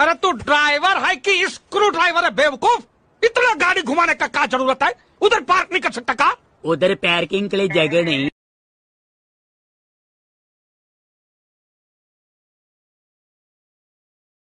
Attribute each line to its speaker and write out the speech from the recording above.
Speaker 1: अरे तू ड्राइवर है कि स्क्रू ड्राइवर है बेवकूफ इतना गाड़ी घुमाने का क्या जरूरत
Speaker 2: है उधर पार्क नहीं कर सकता का
Speaker 3: उधर पार्किंग के लिए जगह नहीं